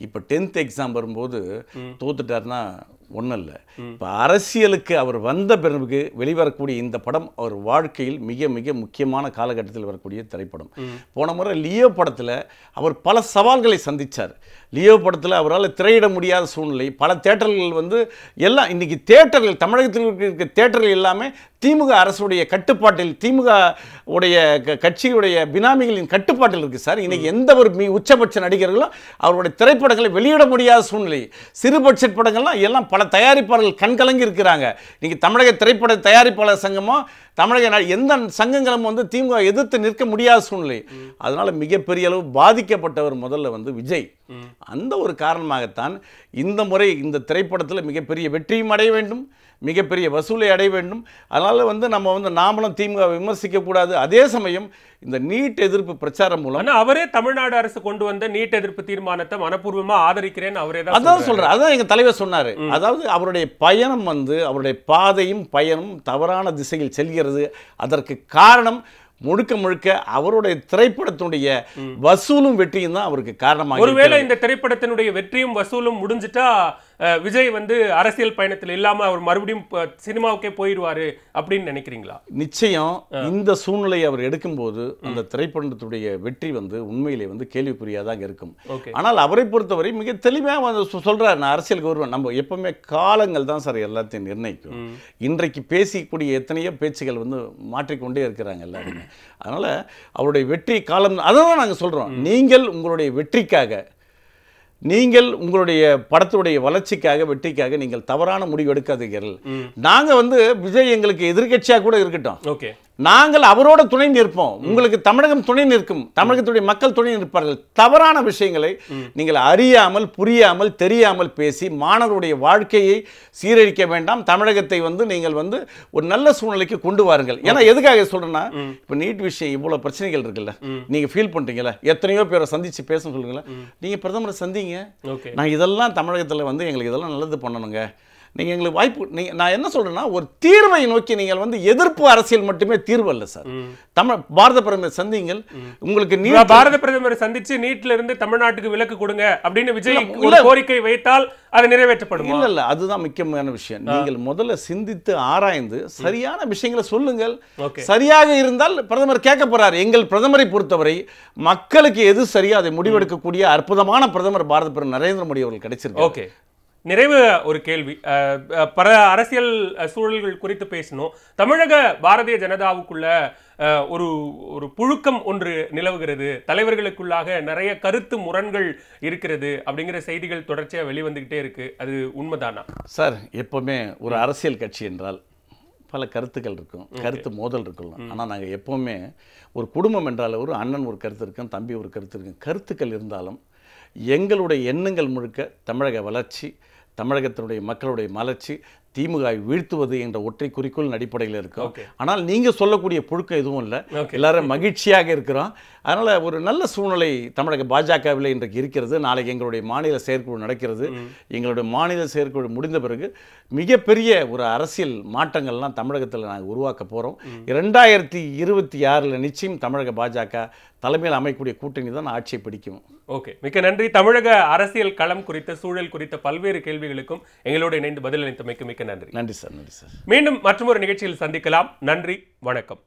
இப்போ டென்த் எக்ஸாம் வரும்போது தோத்துட்டாருன்னா ஒன்றும் இல்லை இப்போ அரசியலுக்கு அவர் வந்த பிறகு வெளிவரக்கூடிய இந்த படம் அவர் வாழ்க்கையில் மிக மிக முக்கியமான காலகட்டத்தில் வரக்கூடிய திரைப்படம் போன முறை லியோ படத்தில் அவர் பல சவால்களை சந்தித்தார் லியோ படத்தில் அவரால் திரையிட முடியாத சூழ்நிலை பல தேட்டர்கள் வந்து எல்லாம் இன்றைக்கி தேட்டர்கள் தமிழகத்தில் இருக்க தேட்டர்கள் எல்லாமே திமுக அரசுடைய கட்டுப்பாட்டில் திமுக உடைய கட்சியுடைய பினாமிகளின் கட்டுப்பாட்டில் இருக்குது சார் இன்றைக்கி எந்த ஒரு உச்சபட்ச நடிகர்களும் அவருடைய திரைப்படங்களை வெளியிட முடியாத சூழ்நிலை சிறு பட்ஜெட் படங்கள்லாம் எல்லாம் பல பட தயாரிப்பாளர்கள் கண்கலங்கி இருக்கிறாங்க இன்றைக்கி தமிழக திரைப்பட தயாரிப்பாளர் சங்கமோ தமிழக எந்த சங்கங்களும் வந்து திமுக எதிர்த்து நிற்க முடியாத சூழ்நிலை அதனால் மிகப்பெரிய அளவு பாதிக்கப்பட்டவர் முதல்ல வந்து விஜய் அந்த ஒரு காரணமாகத்தான் இந்த முறை இந்த திரைப்படத்தில் மிகப்பெரிய வெற்றியும் அடைய வேண்டும் மிகப்பெரிய வசூலை அடைய வேண்டும் அதனால் வந்து நம்ம வந்து நாமளும் திமுக விமர்சிக்கக்கூடாது அதே சமயம் இந்த நீட் எதிர்ப்பு பிரச்சாரம் மூலம்
அவரே தமிழ்நாடு அரசு கொண்டு வந்த நீட் எதிர்ப்பு தீர்மானத்தை மனப்பூர்வமாக ஆதரிக்கிறேன் அவரே தான் அதான் சொல்கிறார்
அதான் எங்கள் தலைவர் சொன்னார் அதாவது அவருடைய பயணம் வந்து அவருடைய பாதையும் பயணம் தவறான திசையில் செல்கிறது அதற்கு காரணம் முழுக்க முழுக்க அவருடைய திரைப்படத்தினுடைய வசூலும் வெற்றியும் தான் அவருக்கு காரணமாக ஒருவேளை
இந்த திரைப்படத்தினுடைய வெற்றியும் வசூலும் முடிஞ்சிட்டா விஜய் வந்து அரசியல் பயணத்தில் இல்லாமல் அவர் மறுபடியும் சினிமாவுக்கே போயிடுவார் அப்படின்னு நினைக்கிறீங்களா
நிச்சயம் இந்த சூழ்நிலையை அவர் எடுக்கும்போது அந்த திரைப்படத்துடைய வெற்றி வந்து உண்மையிலே வந்து கேள்விக்குறியாக தான் இருக்கும் ஆனால் அவரை பொறுத்தவரை மிக தெளிவாக வந்து சொல்கிறார் நான் அரசியலுக்கு வருவேன் நம்ம எப்பவுமே காலங்கள் தான் சார் எல்லாத்தையும் நிர்ணயிக்கும் இன்றைக்கு பேசிக்கூடிய எத்தனையோ பேச்சுகள் வந்து மாற்றிக்கொண்டே இருக்கிறாங்க எல்லாருமே அதனால் அவருடைய வெற்றி காலம் அதான் நாங்கள் சொல்கிறோம் நீங்கள் உங்களுடைய வெற்றிக்காக நீங்கள் உங்களுடைய படத்துடைய வளர்ச்சிக்காக வெற்றிக்காக நீங்கள் தவறான முடிவு எடுக்காதீர்கள் நாங்கள் வந்து விஜய் எங்களுக்கு எதிர்கட்சியாக கூட இருக்கட்டும் ஓகே நாங்கள் அவரோட துணை நிற்போம் உங்களுக்கு தமிழகம் துணை நிற்கும் தமிழகத்துடைய மக்கள் துணை நிற்பார்கள் தவறான விஷயங்களை நீங்கள் அறியாமல் புரியாமல் தெரியாமல் பேசி மாணவருடைய வாழ்க்கையை சீரழிக்க வேண்டாம் தமிழகத்தை வந்து நீங்கள் வந்து ஒரு நல்ல சூழ்நிலைக்கு கொண்டு வாருங்கள் ஏன்னா எதுக்காக சொல்றேன்னா இப்போ நீட் விஷயம் இவ்வளோ பிரச்சனைகள் இருக்குல்ல நீங்க ஃபீல் பண்றீங்களா எத்தனையோ பேரை சந்திச்சு பேச சொல்லுங்களா நீங்க பிரதமரை சந்திங்க நான் இதெல்லாம் தமிழகத்தில் வந்து எங்களுக்கு இதெல்லாம் நல்லது பண்ணணுங்க நீங்கள் எங்களுக்கு வாய்ப்பு நீங்கள் நான் என்ன சொல்கிறேன்னா ஒரு தீர்வை நோக்கி நீங்கள் வந்து எதிர்ப்பு அரசியல் மட்டுமே தீர்வு அல்ல சார் தமிழ் பாரத பிரதமர் சந்திங்கள் உங்களுக்கு நீ பாரத
பிரதமர் சந்திச்சு நீட்டில் இருந்து தமிழ்நாட்டுக்கு விலக்கு கொடுங்க அப்படின்னு விஜய்
கோரிக்கை வைத்தால் அது நிறைவேற்றப்படும் இல்லை இல்லை அதுதான் முக்கியமான விஷயம் நீங்கள் முதல்ல சிந்தித்து ஆராய்ந்து சரியான விஷயங்களை சொல்லுங்கள் சரியாக இருந்தால் பிரதமர் கேட்க போறார் எங்கள் பிரதமரை பொறுத்தவரை மக்களுக்கு எது சரியா அதை முடிவெடுக்கக்கூடிய அற்புதமான பிரதமர் பாரத பிரதமர் நரேந்திர மோடி அவர்கள் கிடைச்சிருக்கு
நிறைவு ஒரு கேள்வி பல அரசியல் சூழல்கள் குறித்து பேசணும் தமிழக பாரதிய ஜனதாவுக்குள்ள ஒரு ஒரு புழுக்கம் ஒன்று நிலவுகிறது தலைவர்களுக்குள்ளாக நிறைய கருத்து முரண்கள் இருக்கிறது அப்படிங்கிற செய்திகள் தொடர்ச்சியாக வெளிவந்துக்கிட்டே இருக்கு அது உண்மைதானா
சார் எப்பவுமே ஒரு அரசியல் கட்சி என்றால் பல கருத்துக்கள் இருக்கும் கருத்து மோதல் இருக்கலாம் ஆனால் நாங்கள் எப்போவுமே ஒரு குடும்பம் என்றால் ஒரு அண்ணன் ஒரு கருத்து இருக்கும் தம்பி ஒரு கருத்து இருக்கும் கருத்துக்கள் இருந்தாலும் எங்களுடைய எண்ணங்கள் முழுக்க தமிழக வளர்ச்சி தமிழகத்தினுடைய மக்களுடைய மலர்ச்சி திமுகவை வீழ்த்துவது என்ற ஒற்றை குறிக்கோள் அடிப்படையில் இருக்கும் ஆனால் நீங்கள் சொல்லக்கூடிய புழுக்கம் எதுவும் இல்லை எல்லாரும் மகிழ்ச்சியாக இருக்கிறோம் அதனால் ஒரு நல்ல சூழ்நிலை தமிழக பாஜகவில் இன்றைக்கு இருக்கிறது நாளைக்கு எங்களுடைய மாநில செயற்குழு நடக்கிறது எங்களுடைய மாநில செயற்குழு முடிந்த பிறகு மிகப்பெரிய ஒரு அரசியல் மாற்றங்கள்லாம் தமிழகத்தில் நாங்கள் உருவாக்க போகிறோம் இரண்டாயிரத்தி இருபத்தி ஆறில் நிச்சயம் தமிழக பாஜக தலைமையில் அமைக்கக்கூடிய கூட்டணி தான் ஆட்சியை பிடிக்கும்
ஓகே மிக்க நன்றி தமிழக அரசியல் களம் குறித்த சூழல் குறித்த பல்வேறு கேள்விகளுக்கும் எங்களோடு இணைந்து பதிலளித்தமைக்கு மிக்க நன்றி நன்றி சார் நன்றி சார் மீண்டும் மற்றொரு நிகழ்ச்சியில் சந்திக்கலாம் நன்றி வணக்கம்